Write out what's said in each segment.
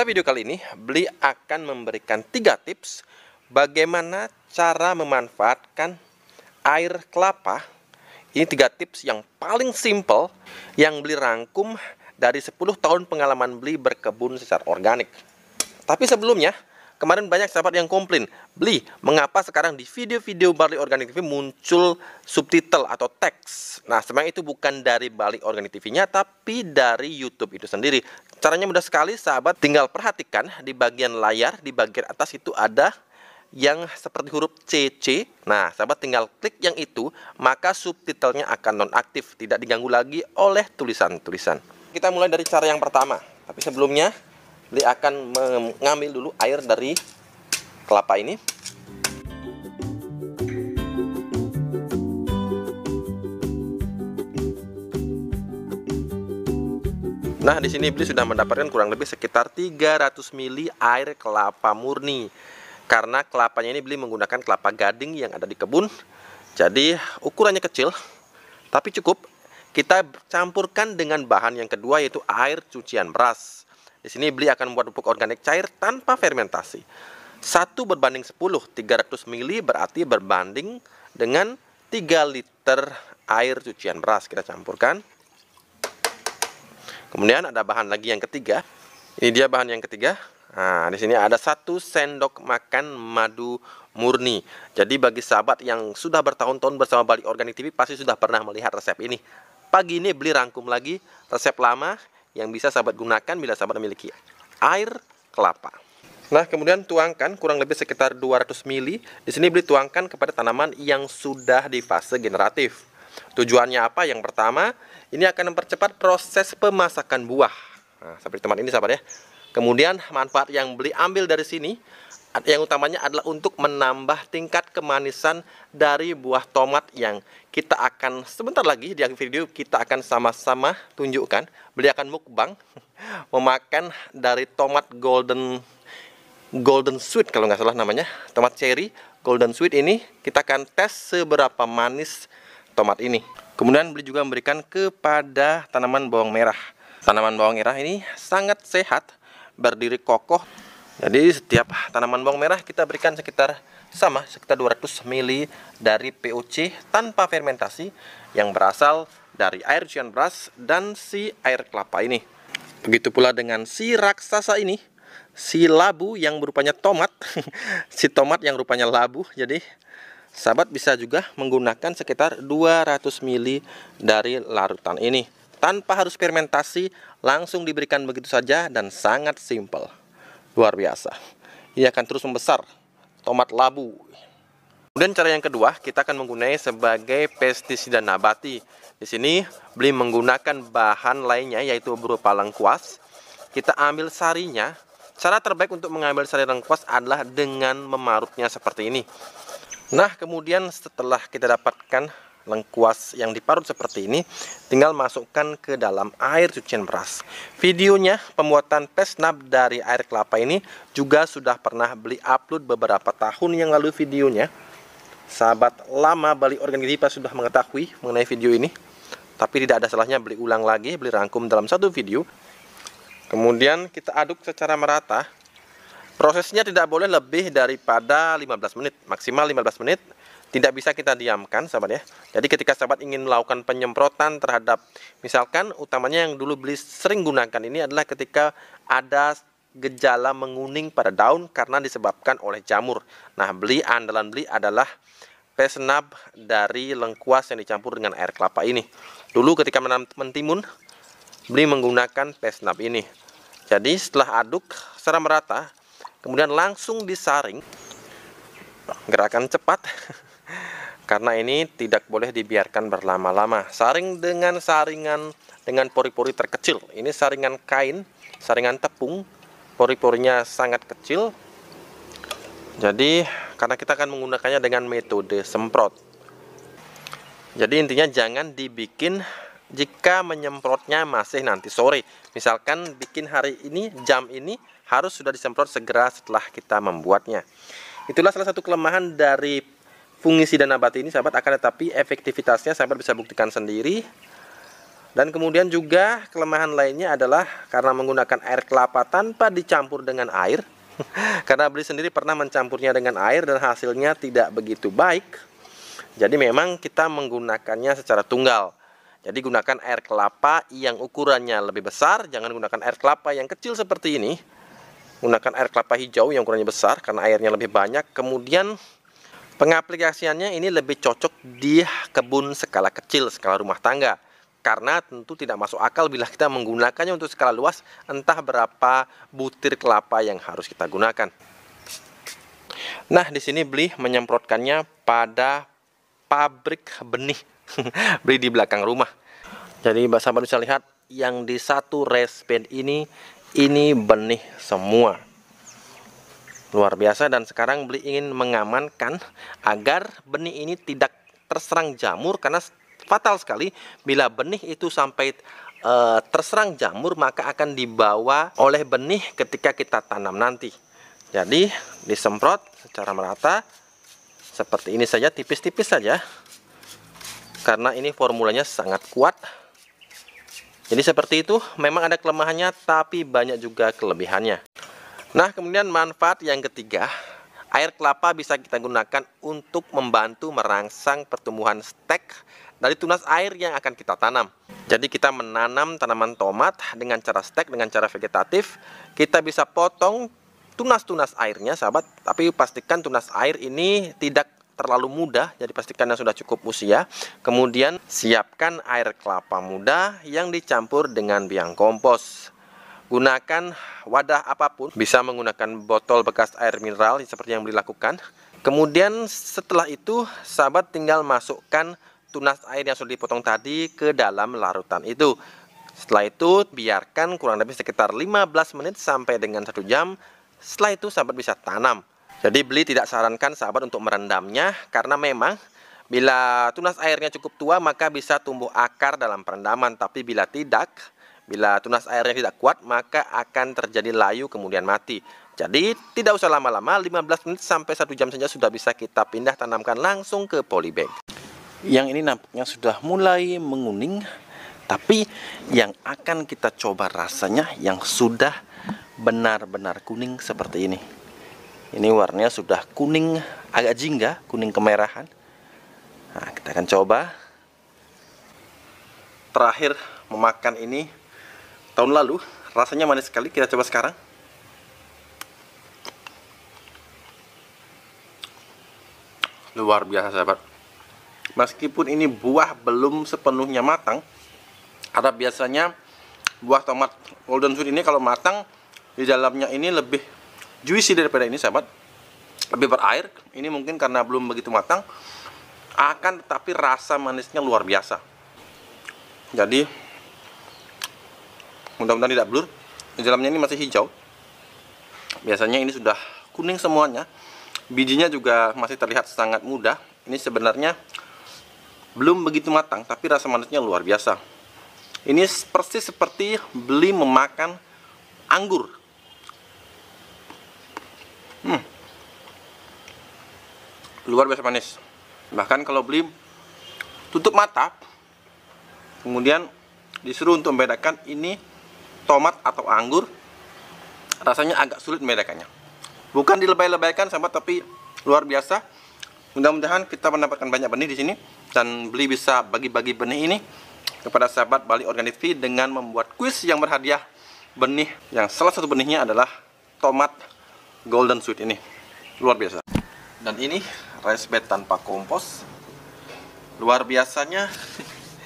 Pada video kali ini, Bli akan memberikan tiga tips bagaimana cara memanfaatkan air kelapa. Ini tiga tips yang paling simple yang Bli rangkum dari 10 tahun pengalaman Bli berkebun secara organik. Tapi sebelumnya, kemarin banyak sahabat yang komplain, beli, mengapa sekarang di video-video Bali Organik TV muncul subtitle atau teks? Nah, sebenarnya itu bukan dari Bali Organik TV-nya, tapi dari YouTube itu sendiri. Caranya mudah sekali, sahabat tinggal perhatikan di bagian layar, di bagian atas itu ada yang seperti huruf CC. Nah, sahabat tinggal klik yang itu, maka subtitlenya akan nonaktif, tidak diganggu lagi oleh tulisan-tulisan. Kita mulai dari cara yang pertama. Tapi sebelumnya, Li akan mengambil dulu air dari kelapa ini. Nah, di sini Iblis sudah mendapatkan kurang lebih sekitar 300 ml air kelapa murni. Karena kelapanya ini beli menggunakan kelapa gading yang ada di kebun. Jadi, ukurannya kecil tapi cukup. Kita campurkan dengan bahan yang kedua yaitu air cucian beras. Di sini beli akan membuat pupuk organik cair tanpa fermentasi. 1 berbanding 10, 300 mili berarti berbanding dengan 3 liter air cucian beras kita campurkan. Kemudian ada bahan lagi yang ketiga. Ini dia bahan yang ketiga. Nah, di sini ada satu sendok makan madu murni. Jadi bagi sahabat yang sudah bertahun-tahun bersama Bali Organik TV pasti sudah pernah melihat resep ini. Pagi ini beli rangkum lagi resep lama yang bisa sahabat gunakan bila sahabat memiliki air kelapa. Nah, kemudian tuangkan kurang lebih sekitar 200 ml. Di sini beli tuangkan kepada tanaman yang sudah di fase generatif. Tujuannya apa? Yang pertama, ini akan mempercepat proses pemasakan buah. Nah, seperti teman ini sahabat ya. Kemudian manfaat yang beli ambil dari sini yang utamanya adalah untuk menambah tingkat kemanisan dari buah tomat yang kita akan sebentar lagi di akhir video kita akan sama-sama tunjukkan beli akan mukbang memakan dari tomat golden golden sweet kalau nggak salah namanya tomat cherry golden sweet ini kita akan tes seberapa manis tomat ini kemudian beli juga memberikan kepada tanaman bawang merah tanaman bawang merah ini sangat sehat berdiri kokoh jadi setiap tanaman bawang merah kita berikan sekitar sama sekitar 200 ml dari POC tanpa fermentasi yang berasal dari air cianbras dan si air kelapa ini. Begitu pula dengan si raksasa ini, si labu yang berupanya tomat, si tomat yang rupanya labu. Jadi sahabat bisa juga menggunakan sekitar 200 ml dari larutan ini. Tanpa harus fermentasi, langsung diberikan begitu saja dan sangat simpel. Luar biasa. Ini akan terus membesar. Tomat labu. Kemudian cara yang kedua, kita akan menggunakan sebagai pestisida nabati. Di sini beli menggunakan bahan lainnya yaitu berupa lengkuas. Kita ambil sarinya. Cara terbaik untuk mengambil sari lengkuas adalah dengan memarutnya seperti ini. Nah, kemudian setelah kita dapatkan lengkuas yang diparut seperti ini, tinggal masukkan ke dalam air cucian beras. Videonya pembuatan pesnap dari air kelapa ini juga sudah pernah beli upload beberapa tahun yang lalu videonya. Sahabat lama Bali Organik Dipa sudah mengetahui mengenai video ini. Tapi tidak ada salahnya beli ulang lagi, beli rangkum dalam satu video. Kemudian kita aduk secara merata. Prosesnya tidak boleh lebih daripada 15 menit, maksimal 15 menit. Tidak bisa kita diamkan, sahabat ya. Jadi ketika sahabat ingin melakukan penyemprotan terhadap misalkan utamanya yang dulu beli sering gunakan ini adalah ketika ada gejala menguning pada daun karena disebabkan oleh jamur. Nah, beli andalan beli adalah pesenap dari lengkuas yang dicampur dengan air kelapa ini. Dulu ketika menanam mentimun, beli menggunakan pesnap ini. Jadi setelah aduk secara merata, kemudian langsung disaring. Gerakan cepat, karena ini tidak boleh dibiarkan berlama-lama. Saring dengan saringan dengan pori-pori terkecil. Ini saringan kain, saringan tepung, pori-porinya sangat kecil. Jadi karena kita akan menggunakannya dengan metode semprot jadi intinya jangan dibikin jika menyemprotnya masih nanti sore misalkan bikin hari ini jam ini harus sudah disemprot segera setelah kita membuatnya itulah salah satu kelemahan dari dan nabati ini sahabat akan tetapi efektivitasnya sahabat bisa buktikan sendiri dan kemudian juga kelemahan lainnya adalah karena menggunakan air kelapa tanpa dicampur dengan air karena beli sendiri pernah mencampurnya dengan air dan hasilnya tidak begitu baik jadi memang kita menggunakannya secara tunggal. Jadi gunakan air kelapa yang ukurannya lebih besar, jangan gunakan air kelapa yang kecil seperti ini. Gunakan air kelapa hijau yang ukurannya besar karena airnya lebih banyak. Kemudian pengaplikasiannya ini lebih cocok di kebun skala kecil, skala rumah tangga. Karena tentu tidak masuk akal bila kita menggunakannya untuk skala luas entah berapa butir kelapa yang harus kita gunakan. Nah, di sini beli menyemprotkannya pada pabrik benih beli di belakang rumah. Jadi Mbak baru bisa lihat yang di satu respen ini ini benih semua. Luar biasa dan sekarang beli ingin mengamankan agar benih ini tidak terserang jamur karena fatal sekali bila benih itu sampai e, terserang jamur maka akan dibawa oleh benih ketika kita tanam nanti. Jadi disemprot secara merata seperti ini saja tipis-tipis saja karena ini formulanya sangat kuat jadi seperti itu memang ada kelemahannya tapi banyak juga kelebihannya nah kemudian manfaat yang ketiga air kelapa bisa kita gunakan untuk membantu merangsang pertumbuhan stek dari tunas air yang akan kita tanam jadi kita menanam tanaman tomat dengan cara stek dengan cara vegetatif kita bisa potong tunas-tunas airnya sahabat tapi pastikan tunas air ini tidak terlalu mudah jadi pastikan yang sudah cukup usia kemudian siapkan air kelapa muda yang dicampur dengan biang kompos gunakan wadah apapun bisa menggunakan botol bekas air mineral seperti yang dilakukan kemudian setelah itu sahabat tinggal masukkan tunas air yang sudah dipotong tadi ke dalam larutan itu setelah itu biarkan kurang lebih sekitar 15 menit sampai dengan satu jam setelah itu sahabat bisa tanam. Jadi beli tidak sarankan sahabat untuk merendamnya karena memang bila tunas airnya cukup tua maka bisa tumbuh akar dalam perendaman tapi bila tidak bila tunas airnya tidak kuat maka akan terjadi layu kemudian mati. Jadi tidak usah lama-lama 15 menit sampai 1 jam saja sudah bisa kita pindah tanamkan langsung ke polybag. Yang ini nampaknya sudah mulai menguning tapi yang akan kita coba rasanya yang sudah benar-benar kuning seperti ini ini warnanya sudah kuning agak jingga kuning kemerahan nah, kita akan coba terakhir memakan ini tahun lalu rasanya manis sekali kita coba sekarang luar biasa sahabat meskipun ini buah belum sepenuhnya matang ada biasanya buah tomat golden fruit ini kalau matang di dalamnya ini lebih juicy daripada ini sahabat lebih berair ini mungkin karena belum begitu matang akan tetapi rasa manisnya luar biasa jadi mudah-mudahan tidak blur di dalamnya ini masih hijau biasanya ini sudah kuning semuanya bijinya juga masih terlihat sangat mudah ini sebenarnya belum begitu matang tapi rasa manisnya luar biasa ini persis seperti beli memakan anggur hmm. luar biasa manis bahkan kalau beli tutup mata kemudian disuruh untuk membedakan ini tomat atau anggur rasanya agak sulit membedakannya bukan dilebay-lebaykan sama tapi luar biasa mudah-mudahan kita mendapatkan banyak benih di sini dan beli bisa bagi-bagi benih ini kepada sahabat Bali Organic Fee dengan membuat kuis yang berhadiah benih yang salah satu benihnya adalah tomat golden sweet ini luar biasa dan ini rice bed tanpa kompos luar biasanya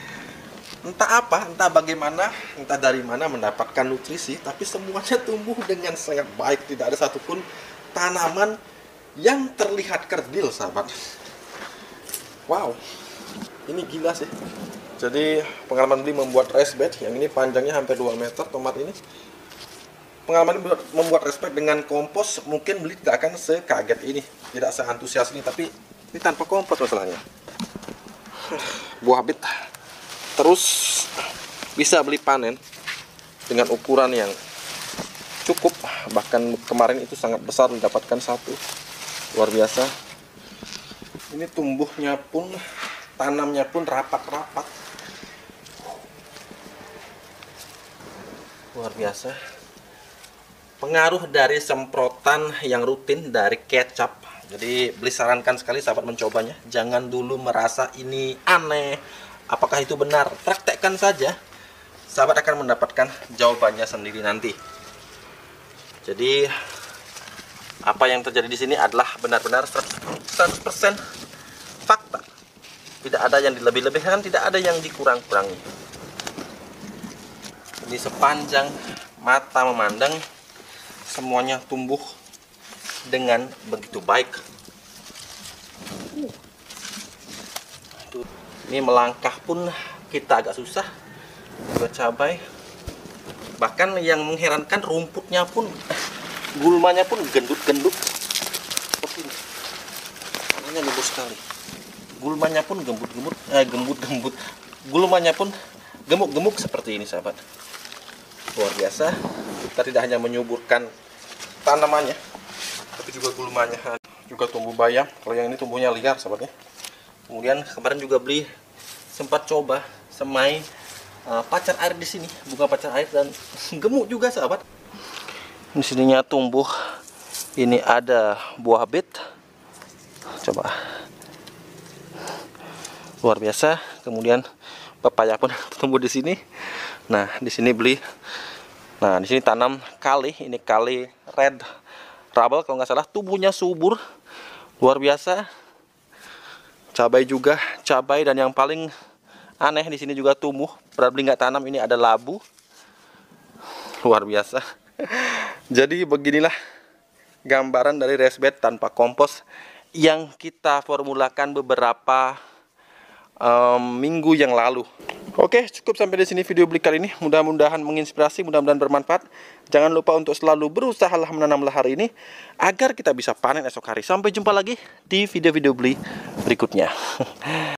entah apa entah bagaimana entah dari mana mendapatkan nutrisi tapi semuanya tumbuh dengan sangat baik tidak ada satupun tanaman yang terlihat kerdil sahabat wow ini gila sih jadi pengalaman beli membuat rice bed yang ini panjangnya hampir 2 meter tomat ini pengalaman membuat, membuat respect dengan kompos mungkin beli tidak akan sekaget ini tidak seantusias ini tapi ini tanpa kompos masalahnya buah bit terus bisa beli panen dengan ukuran yang cukup bahkan kemarin itu sangat besar mendapatkan satu luar biasa ini tumbuhnya pun tanamnya pun rapat-rapat luar biasa pengaruh dari semprotan yang rutin dari kecap. Jadi beli sarankan sekali sahabat mencobanya. Jangan dulu merasa ini aneh. Apakah itu benar? Praktekkan saja. Sahabat akan mendapatkan jawabannya sendiri nanti. Jadi apa yang terjadi di sini adalah benar-benar 100%, persen fakta. Tidak ada yang dilebih-lebihkan, tidak ada yang dikurang-kurangi. Ini sepanjang mata memandang semuanya tumbuh dengan begitu baik. Ini melangkah pun kita agak susah buat cabai. Bahkan yang mengherankan rumputnya pun gulmanya pun gendut-gendut seperti ini. Warnanya gembur sekali. Gulmanya pun gembut-gembut, eh, gembut-gembut. Gulmanya pun gemuk-gemuk seperti ini, sahabat. Luar biasa kita tidak hanya menyuburkan tanamannya tapi juga gulmanya juga tumbuh bayam kalau yang ini tumbuhnya liar sahabatnya kemudian kemarin juga beli sempat coba semai uh, pacar air di sini bunga pacar air dan gemuk juga sahabat di sininya tumbuh ini ada buah bit coba luar biasa kemudian pepaya pun tumbuh di sini nah di sini beli Nah, di sini tanam kali, ini kali red rubble kalau nggak salah, tubuhnya subur luar biasa. Cabai juga, cabai dan yang paling aneh di sini juga tumbuh. berarti beli nggak tanam ini ada labu. Luar biasa. Jadi beginilah gambaran dari resbed tanpa kompos yang kita formulakan beberapa um, minggu yang lalu. Oke, cukup sampai di sini video beli kali ini. Mudah-mudahan menginspirasi, mudah-mudahan bermanfaat. Jangan lupa untuk selalu berusaha lah menanamlah hari ini agar kita bisa panen esok hari. Sampai jumpa lagi di video-video beli berikutnya.